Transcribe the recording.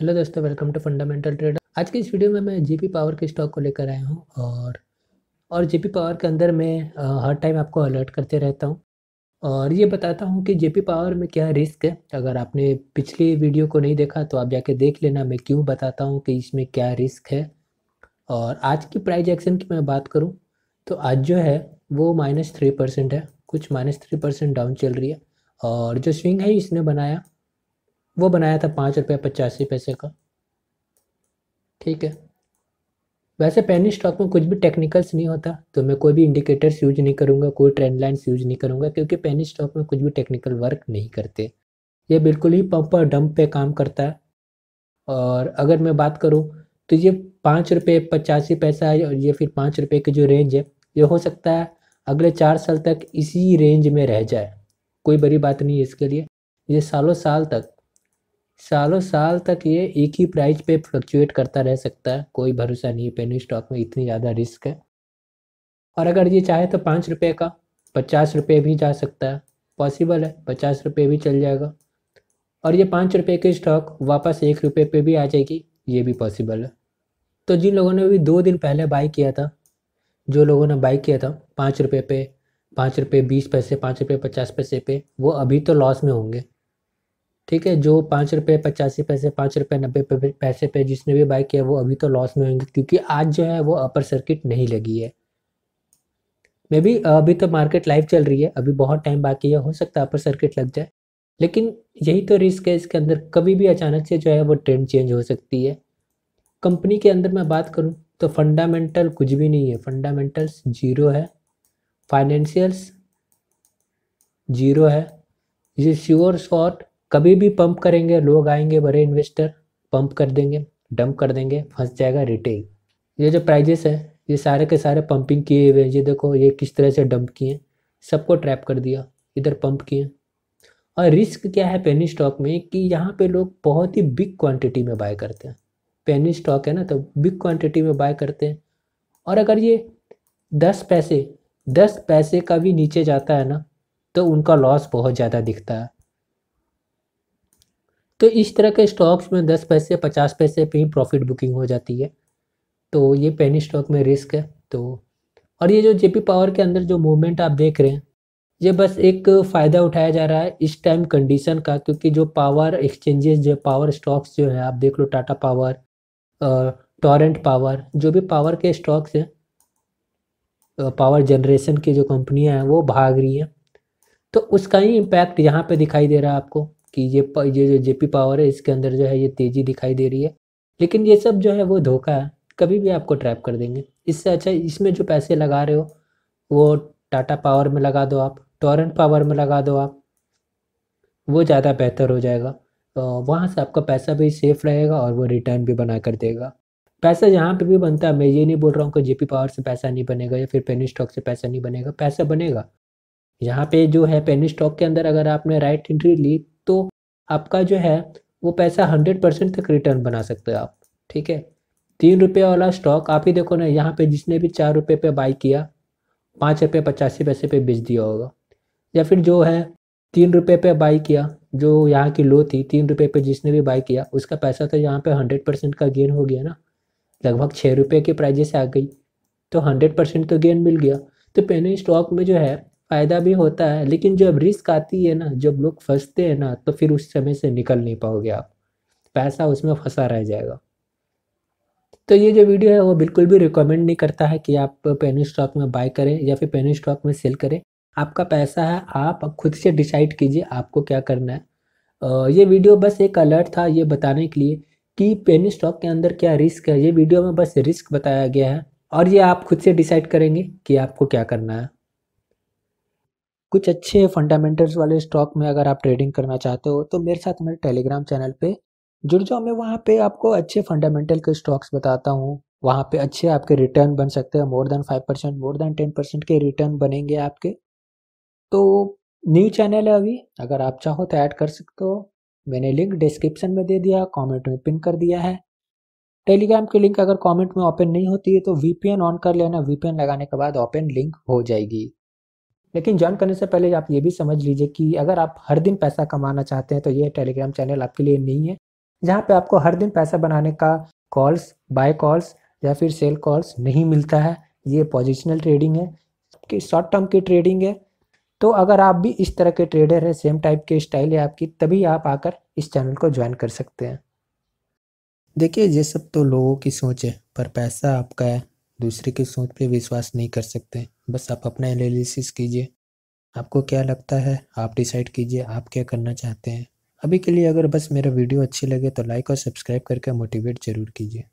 hello दोस्तों welcome to fundamental trade आज के इस वीडियो में मैं जीपी पावर के स्टॉक को लेकर आया हूँ और और जीपी पावर के अंदर मैं हर टाइम आपको अलर्ट करते रहता हूँ और ये बताता हूँ कि जीपी पावर में क्या रिस्क है अगर आपने पिछली वीडियो को नहीं देखा तो आप जाके देख लेना मैं क्यों बताता हूँ कि इसमें क्या रिस्क है और आज की प्राइज एक्शन की मैं बात करूँ तो आज जो है वो माइनस थ्री परसेंट है कुछ माइनस थ्री परसेंट डाउन चल रही है और जो स्विंग है इसने बनाया वो बनाया था पाँच रुपये पचासी पैसे का ठीक है वैसे पेनी स्टॉक में कुछ भी टेक्निकल्स नहीं होता तो मैं कोई भी इंडिकेटर्स यूज नहीं करूँगा कोई ट्रेंड लाइन्स यूज नहीं करूँगा क्योंकि पेनी स्टॉक में कुछ भी टेक्निकल वर्क नहीं करते ये बिल्कुल ही पंप और डंप पे काम करता है और अगर मैं बात करूँ तो ये पाँच रुपये पचासी पैसा ये फिर पाँच रुपये की जो रेंज है ये हो सकता है अगले चार साल तक इसी रेंज में रह जाए कोई बड़ी बात नहीं है इसके लिए ये सालों साल तक सालों साल तक ये एक ही प्राइस पे फ्लक्चुएट करता रह सकता है कोई भरोसा नहीं पेनी स्टॉक में इतनी ज़्यादा रिस्क है और अगर ये चाहे तो पाँच रुपये का पचास रुपये भी जा सकता है पॉसिबल है पचास रुपये भी चल जाएगा और ये पाँच रुपये के स्टॉक वापस एक रुपये पे भी आ जाएगी ये भी पॉसिबल है तो जिन लोगों ने भी दो दिन पहले बाई किया था जो लोगों ने बाई किया था पाँच रुपये पे पाँच रुपये बीस पैसे पाँच रुपये पचास पैसे पे वो अभी तो लॉस में होंगे ठीक है जो पाँच रुपये पचासी पैसे पाँच रुपये नब्बे पैसे पे जिसने भी बाई किया वो अभी तो लॉस में होंगे क्योंकि आज जो है वो अपर सर्किट नहीं लगी है मे बी अभी तो मार्केट लाइव चल रही है अभी बहुत टाइम बाकी है हो सकता है अपर सर्किट लग जाए लेकिन यही तो रिस्क है इसके अंदर कभी भी अचानक से जो है वो ट्रेंड चेंज हो सकती है कंपनी के अंदर मैं बात करूँ तो फंडामेंटल कुछ भी नहीं है फंडामेंटल्स जीरो है फाइनेंशियल्स जीरो है ये श्योर शॉर्ट कभी भी पंप करेंगे लोग आएंगे बड़े इन्वेस्टर पंप कर देंगे डंप कर देंगे फंस जाएगा रिटेल ये जो प्राइजेस है ये सारे के सारे पंपिंग किए हुए हैं ये देखो ये किस तरह से डंप किए सबको ट्रैप कर दिया इधर पंप किए और रिस्क क्या है पेनी स्टॉक में कि यहाँ पे लोग बहुत ही बिग क्वांटिटी में बाय करते हैं पेनी स्टॉक है ना तो बिग क्वांटिटी में बाय करते हैं और अगर ये दस पैसे दस पैसे का भी नीचे जाता है ना तो उनका लॉस बहुत ज़्यादा दिखता है तो इस तरह के स्टॉक्स में दस पैसे पचास पैसे पे ही प्रॉफिट बुकिंग हो जाती है तो ये पेनी स्टॉक में रिस्क है तो और ये जो जेपी पावर के अंदर जो मूवमेंट आप देख रहे हैं ये बस एक फ़ायदा उठाया जा रहा है इस टाइम कंडीशन का क्योंकि जो पावर एक्सचेंजेस जो पावर स्टॉक्स जो है आप देख लो टाटा पावर टॉरेंट पावर जो भी पावर के स्टॉक्स हैं पावर जनरेशन की जो कंपनियां हैं वो भाग रही हैं तो उसका ही इम्पैक्ट यहाँ पे दिखाई दे रहा है आपको कि ये ये जो जेपी पावर है इसके अंदर जो है ये तेज़ी दिखाई दे रही है लेकिन ये सब जो है वो धोखा है कभी भी आपको ट्रैप कर देंगे इससे अच्छा इसमें जो पैसे लगा रहे हो वो टाटा पावर में लगा दो आप टॉरेंट पावर में लगा दो आप वो ज़्यादा बेहतर हो जाएगा वहाँ से आपका पैसा भी सेफ रहेगा और वो रिटर्न भी बना कर देगा पैसा जहाँ पे भी बनता है मैं ये नहीं बोल रहा हूँ कि जेपी पावर से पैसा नहीं बनेगा या फिर पेनी स्टॉक से पैसा नहीं बनेगा पैसा बनेगा यहाँ पे जो है पेनी स्टॉक के अंदर अगर आपने राइट एंट्री ली तो आपका जो है वो पैसा हंड्रेड परसेंट तक रिटर्न बना सकते हो आप ठीक है तीन रुपये वाला स्टॉक आप ही देखो ना यहाँ पे जिसने भी चार रुपये पे बाई किया पाँच रुपये पचासी पैसे पे बेच दिया होगा या फिर जो है तीन रुपये पे बाई किया जो यहाँ की लो थी तीन रुपये पे जिसने भी बाई किया उसका पैसा तो यहाँ पे हंड्रेड परसेंट का गेन हो गया ना लगभग छः रुपये के प्राइजेस आ गई तो हंड्रेड परसेंट तो गेन मिल गया तो पहले स्टॉक में जो है फ़ायदा भी होता है लेकिन जब रिस्क आती है ना जब लोग फंसते हैं ना तो फिर उस समय से निकल नहीं पाओगे आप पैसा उसमें फंसा रह जाएगा तो ये जो वीडियो है वो बिल्कुल भी रिकमेंड नहीं करता है कि आप पेनी स्टॉक में बाय करें या फिर पेनी स्टॉक में सेल करें आपका पैसा है आप खुद से डिसाइड कीजिए आपको क्या करना है ये वीडियो बस एक अलर्ट था ये बताने के लिए कि पेनी स्टॉक के अंदर क्या रिस्क है ये वीडियो में बस रिस्क बताया गया है और ये आप खुद से डिसाइड करेंगे कि आपको क्या करना है कुछ अच्छे फंडामेंटल्स वाले स्टॉक में अगर आप ट्रेडिंग करना चाहते हो तो मेरे साथ मेरे टेलीग्राम चैनल पे जुड़ जाओ मैं वहाँ पे आपको अच्छे फंडामेंटल के स्टॉक्स बताता हूँ वहाँ पे अच्छे आपके रिटर्न बन सकते हैं more than five percent more than ten percent के रिटर्न बनेंगे आपके तो न्यू चैनल है अभी अगर आप चाहो तो ऐड कर सकते हो मैंने लिंक डिस्क्रिप्शन में दे दिया कमेंट में पिन कर दिया है टेलीग्राम की लिंक अगर कमेंट में ओपन नहीं होती है तो वीपीएन ऑन कर लेना वीपीएन लगाने के बाद ओपन लिंक हो जाएगी लेकिन ज्वाइन करने से पहले आप ये भी समझ लीजिए कि अगर आप हर दिन पैसा कमाना चाहते हैं तो ये टेलीग्राम चैनल आपके लिए नहीं है जहाँ पे आपको हर दिन पैसा बनाने का कॉल्स बाय कॉल्स या फिर सेल कॉल्स नहीं मिलता है ये पॉजिशनल ट्रेडिंग है कि शॉर्ट टर्म की ट्रेडिंग है तो अगर आप भी इस तरह के ट्रेडर हैं सेम टाइप के स्टाइल है आपकी तभी आप आकर इस चैनल को ज्वाइन कर सकते हैं देखिए ये सब तो लोगों की सोच है पर पैसा आपका है दूसरे की सोच पे विश्वास नहीं कर सकते बस आप अपना एनालिसिस कीजिए आपको क्या लगता है आप डिसाइड कीजिए आप क्या करना चाहते हैं अभी के लिए अगर बस मेरा वीडियो अच्छी लगे तो लाइक और सब्सक्राइब करके मोटिवेट ज़रूर कीजिए